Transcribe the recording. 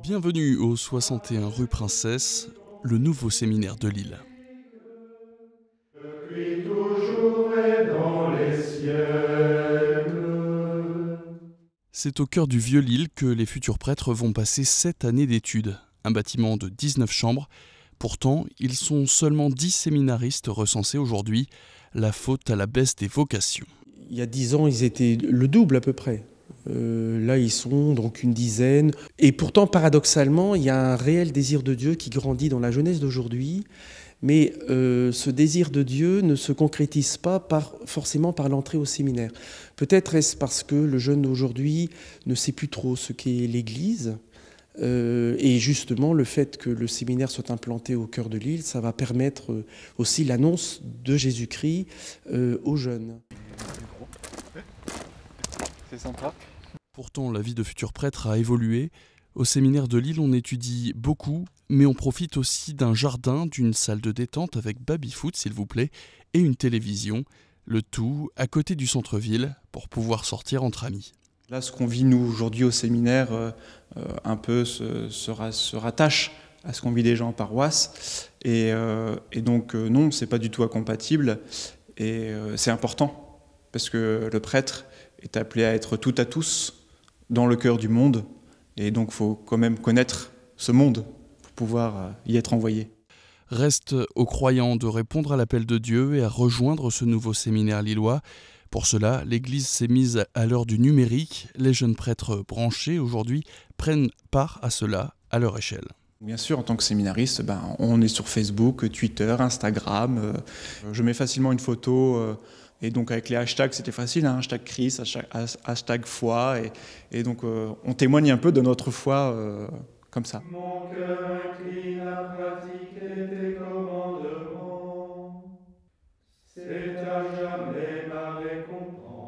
Bienvenue au 61 rue Princesse, le nouveau séminaire de Lille. C'est au cœur du vieux Lille que les futurs prêtres vont passer sept années d'études, un bâtiment de 19 chambres. Pourtant, ils sont seulement 10 séminaristes recensés aujourd'hui, la faute à la baisse des vocations. Il y a dix ans, ils étaient le double à peu près. Euh, là, ils sont donc une dizaine. Et pourtant, paradoxalement, il y a un réel désir de Dieu qui grandit dans la jeunesse d'aujourd'hui. Mais euh, ce désir de Dieu ne se concrétise pas forcément par l'entrée au séminaire. Peut-être est-ce parce que le jeune d'aujourd'hui ne sait plus trop ce qu'est l'Église. Euh, et justement, le fait que le séminaire soit implanté au cœur de l'île, ça va permettre aussi l'annonce de Jésus-Christ aux jeunes. Pourtant, la vie de futur prêtre a évolué. Au séminaire de Lille, on étudie beaucoup, mais on profite aussi d'un jardin, d'une salle de détente avec baby-foot, s'il vous plaît, et une télévision. Le tout à côté du centre-ville pour pouvoir sortir entre amis. Là, ce qu'on vit, nous, aujourd'hui au séminaire, euh, euh, un peu se, rattache à ce qu'on vit déjà en paroisse. Et, euh, donc, non, non, c'est pas du tout incompatible. Et c'est important, parce que le prêtre, est appelé à être tout à tous dans le cœur du monde. Et donc, il faut quand même connaître ce monde pour pouvoir euh, y être envoyé. Reste aux croyants de répondre à l'appel de Dieu et à rejoindre ce nouveau séminaire lillois. Pour cela, l'Église s'est mise à l'heure du numérique. Les jeunes prêtres branchés aujourd'hui prennent part à cela à leur échelle. Bien sûr, en tant que séminariste, ben, on est sur Facebook, Twitter, Instagram. Euh, je mets facilement une photo euh, et donc avec les hashtags, c'était facile, hein, hashtag Chris, hashtag, foi, et, et donc euh, on témoigne un peu de notre foi euh, comme ça. Mon cœur incline à pratiquer tes commandements, c'est à jamais ma récompense.